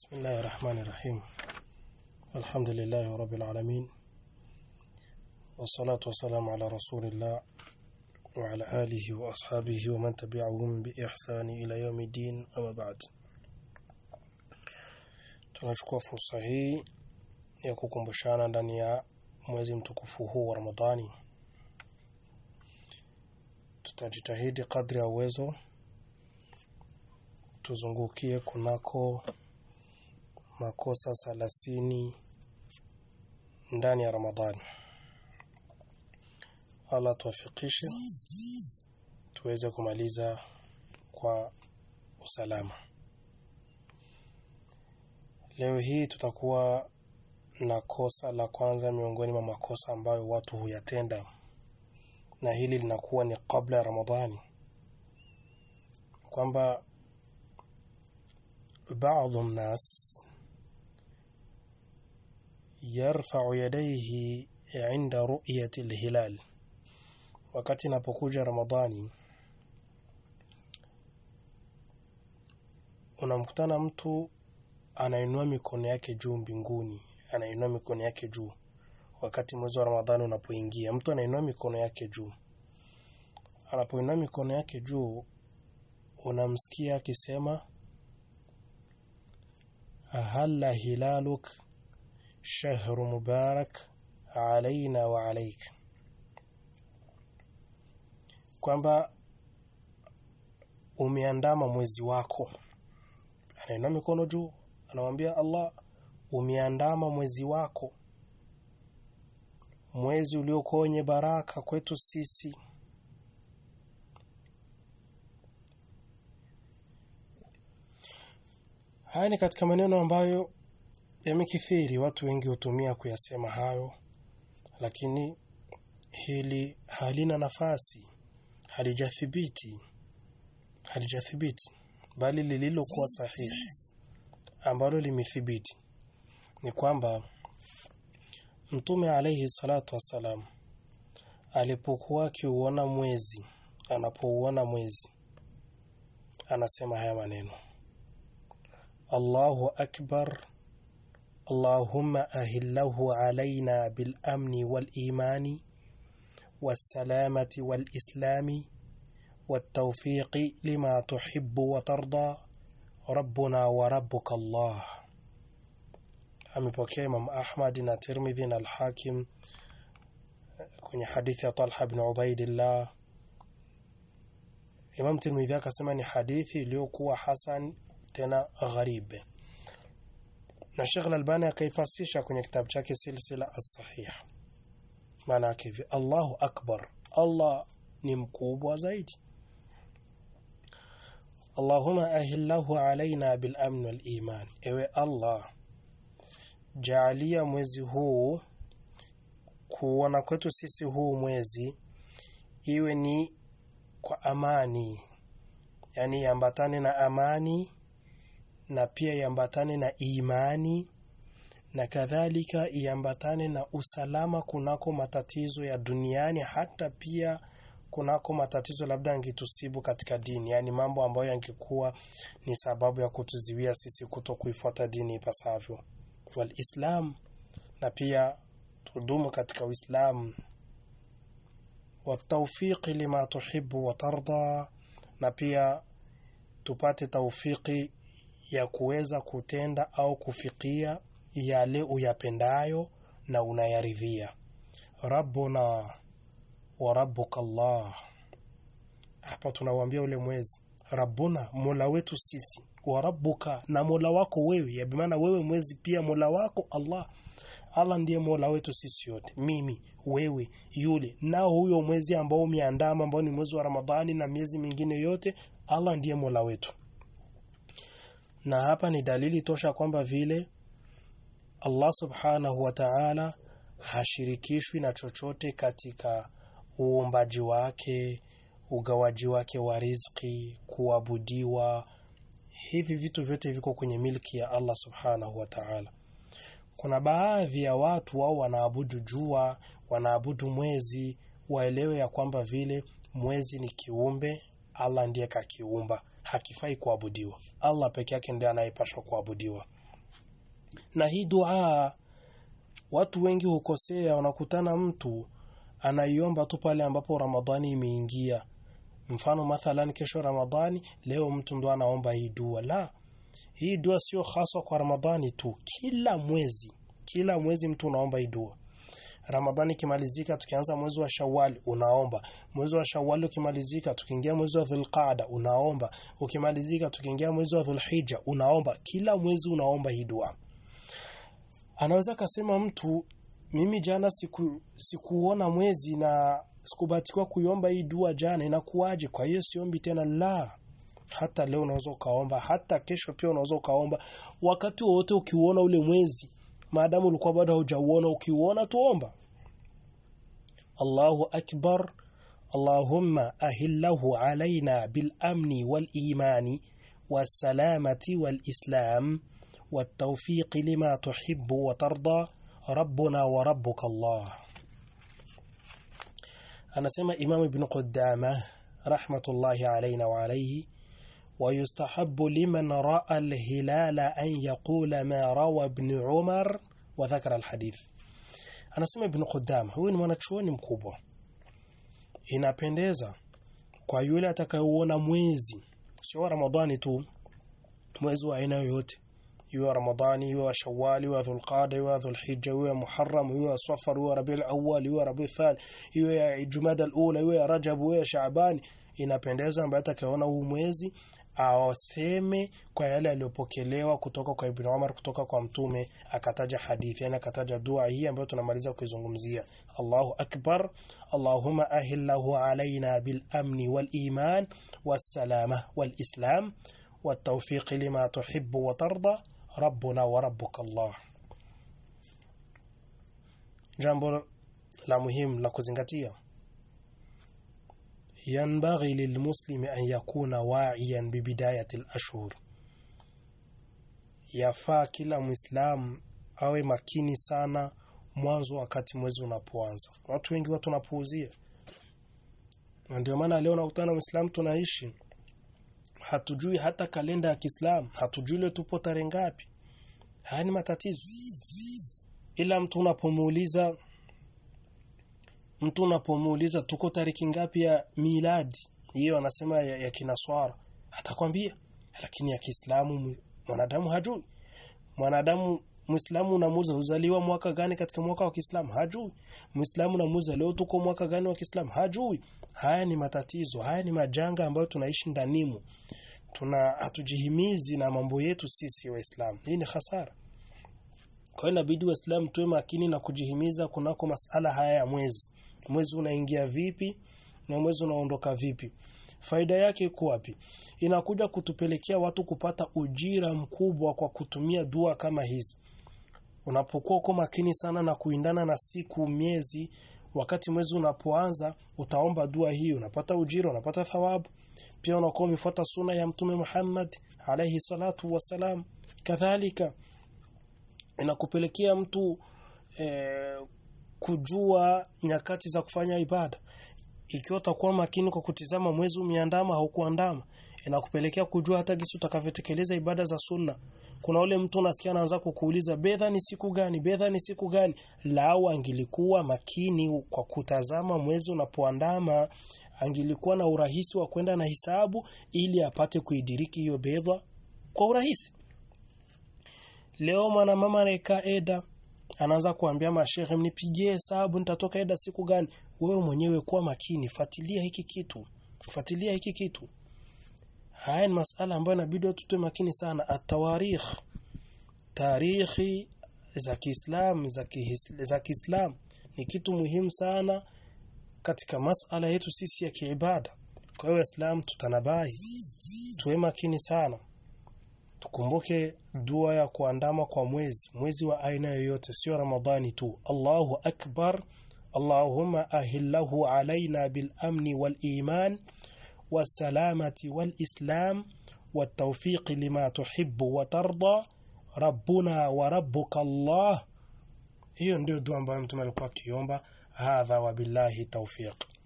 بسم الله الرحمن الرحيم الحمد لله رب العالمين والصلاة والسلام على رسول الله وعلى آله وأصحابه ومن تبعهم بإحسان إلى يوم الدين أما بعد tunachukua fursa hii ya kukumbushana ndani ya mwezi mtukufu huu wa Ramadhani tutajitahidi kadri ya uwezo tuzungukie kunako makosa salasini ndani ya Ramadhani Allah tuwafikishe tuweze kumaliza kwa usalama leo hii tutakuwa na kosa la kwanza miongoni mwa makosa ambayo watu huyatenda na hili linakuwa ni kabla ya Ramadhani kwamba baadhi nas yarfa'u yadayhi inda ru'yati alhilal, wakati inapokuja Ramadhani unamkutana mtu anainua mikono yake juu mbinguni, anainua mikono yake juu wakati mwezi wa Ramadhani unapoingia, mtu anainua mikono yake juu. Anapoinua mikono yake juu, unamsikia akisema halla hilaluk شهر مبارك علينا wa كما kwamba umeandama mwezi wako anainua mikono juu anamwambia Allah umeandama mwezi wako mwezi uliokuwa wenye baraka kwetu sisi haya ni katika maneno ambayo yamekithiri, watu wengi hutumia kuyasema hayo, lakini hili halina nafasi, halijathibiti, halijathibiti, bali lililokuwa sahihi ambalo limethibiti ni kwamba Mtume alaihi salatu wassalam alipokuwa akiuona mwezi, anapouona mwezi anasema haya maneno, Allahu akbar اللهم أهله علينا بالأمن والإيمان والسلامة والإسلام والتوفيق لما تحب وترضى ربنا وربك الله أمي إمام أحمد الترمذي الحاكم كني حديث طلحة بن عبيد الله إمام ترمذي سمعني حديثي ليوكو حسن تنا غريب na Sheikh Al-Albani akaifasisha kwenye kitabu chake Silsila As-Sahih. Maana yake hivi, Allahu Akbar, Allah ni mkubwa zaidi. Allahumma ahillahu alaina bil amn wal iman, ewe Allah, jaalia mwezi huu kuona kwetu sisi huu mwezi iwe ni kwa amani, yani ambatane na amani na pia iambatane na imani na kadhalika iambatane na usalama kunako matatizo ya duniani, hata pia kunako matatizo labda yangetusibu katika dini, yaani mambo ambayo yangekuwa ni sababu ya kutuziwia sisi kuto kuifuata dini ipasavyo walislam, na pia tudumu katika Uislamu wataufiqi lima tuhibu watarda, na pia tupate taufiki ya kuweza kutenda au kufikia yale uyapendayo na unayaridhia. Rabbuna wa rabbuka Allah. Hapa tunawaambia ule mwezi, rabbuna, mola wetu sisi, wa rabbuka, na mola wako wewe, ya bimaana wewe mwezi pia mola wako Allah. Allah ndiye mola wetu sisi yote, mimi wewe, yule na huyo mwezi ambao umeandama ambao ni mwezi wa Ramadhani na miezi mingine yote, Allah ndiye mola wetu na hapa ni dalili tosha kwamba vile Allah subhanahu wa ta'ala hashirikishwi na chochote katika uumbaji wake, ugawaji wake wa rizqi, kuabudiwa. Hivi vitu vyote viko kwenye milki ya Allah subhanahu wa ta'ala. Kuna baadhi ya watu wao wanaabudu jua, wanaabudu mwezi, waelewe ya kwamba vile mwezi ni kiumbe Allah ndiye kakiumba, hakifai kuabudiwa. Allah peke yake ndiye anayepashwa kuabudiwa. Na hii dua watu wengi hukosea, wanakutana mtu anaiomba tu pale ambapo Ramadhani imeingia. Mfano mathalan, kesho Ramadhani, leo mtu ndo anaomba hii dua. La, hii dua sio haswa kwa Ramadhani tu, kila mwezi, kila mwezi mtu unaomba hii dua. Ramadhani ikimalizika tukianza mwezi wa Shawwal unaomba. Mwezi wa Shawwal ukimalizika tukiingia mwezi wa Dhulqaada unaomba. Ukimalizika tukiingia mwezi wa Dhulhijja unaomba. Kila mwezi unaomba hii dua. Anaweza kasema mtu mimi jana siku sikuona mwezi na sikubatikiwa kuiomba hii dua jana, inakuwaje? Kwa hiyo siombi tena? La, hata leo unaweza ukaomba, hata kesho pia unaweza ukaomba, wakati wowote ukiuona ule mwezi maadamu ulikuwa bado hujaona ukiuona tuomba Allahu akbar Allahumma ahillahu alaina bil amni wal imani was salamati wal islam wat tawfiq lima tuhibbu wa tarda rabbuna wa rabbuka Allah Anasema Imam Ibn Qudamah rahmatullahi الله wa alayhi ويستحب لمن رأى الهلال أن يقول ما روى ابن عمر وذكر الحديث anasema Ibn Qudam huyu ni mwanachuoni mkubwa inapendeza kwa yule atakayeuona mwezi sio Ramadhani tu mwezi wa aina yoyote iwe Ramadhani iwe Shawwal iwe Dhulqa'da iwe Dhulhijja iwe Muharram iwe Safar iwe Rabiul Awwal iwe Rabiul Thani iwe Jumada al-Ula iwe Rajab iwe Sha'ban inapendeza ambaye atakayeona huu mwezi aoseme kwa yale aliyopokelewa kutoka kwa Ibn Umar kutoka kwa Mtume, akataja hadithi, yani akataja dua hii ambayo tunamaliza kuizungumzia. Allahu akbar, allahumma ahillahu alaina bil amni wal iman was salama wal islam wat tawfiq lima tuhibbu wa tarda rabbuna wa rabbuk Allah. Jambo la muhimu la kuzingatia ينبغي للمسلم أن يكون واعيا ببداية lashhur yafaa kila mwislamu awe makini sana mwanzo wakati mwezi unapoanza watu wengi watu wanapuuzia na ndio maana leo nakutana mwislamu tunaishi hatujui hata kalenda ya Kiislamu hatujui leo tupo tarehe ngapi haya ni matatizo ila mtu unapomuuliza mtu unapomuuliza tuko tariki ngapi ya miladi hiyo anasema ya, ya kinaswara atakwambia lakini ya Kiislamu mwanadamu hajui mwanadamu Muislamu unamuuza uzaliwa mwaka gani katika mwaka wa Kiislamu hajui. Muislamu unamuuza leo tuko mwaka gani wa Kiislamu hajui. Haya ni matatizo, haya ni majanga ambayo tunaishi ndanimo. Tuna hatujihimizi na mambo yetu sisi Waislamu. Hii ni hasara. Kwa hiyo inabidi Waislamu tuwe makini na kujihimiza kunako masala haya ya mwezi. Mwezi unaingia vipi na mwezi unaondoka vipi? Faida yake iko wapi? Inakuja kutupelekea watu kupata ujira mkubwa kwa kutumia dua kama hizi. Unapokuwa uko makini sana na kuindana na siku, miezi, wakati mwezi unapoanza, utaomba dua hii, unapata ujira, unapata thawabu. Pia unakuwa umefuata suna ya Mtume Muhammad alayhi salatu wasalam. Kadhalika inakupelekea mtu eh, kujua nyakati za kufanya ibada ikiwa utakuwa makini kwa kutizama mwezi umeandama au kuandama inakupelekea kujua hata jinsi utakavyotekeleza ibada za sunna kuna ule mtu unasikia anaanza kukuuliza bedha ni siku gani bedha ni siku gani lao angilikuwa makini kwa kutazama mwezi unapoandama angilikuwa na urahisi wa kwenda na hisabu ili apate kuidiriki hiyo bedha kwa urahisi Leo mwana mama anaeka eda anaanza kuambia mashehe mnipigie hesabu nitatoka eda siku gani? Wewe mwenyewe kuwa makini, fuatilia hiki kitu. Fuatilia hiki kitu. Haya ni masala ambayo inabidi watu tuwe makini sana. atawarikh tarihi za Kiislamu za Kiislamu ni kitu muhimu sana katika masala yetu sisi ya kiibada. Kwa hiyo Waislamu tutanabahi. Tuwe makini sana. Tukumbuke dua ya kuandama kwa mwezi, mwezi wa aina yoyote, sio Ramadhani tu. Allahu akbar, allahumma ahillahu alaina bilamni waliman wassalamati walislam والتوفيق لما تحب وترضى ربنا وربك الله hiyo ndio dua ambayo mtume alikuwa akiomba. Hadha wabillahi tawfiq.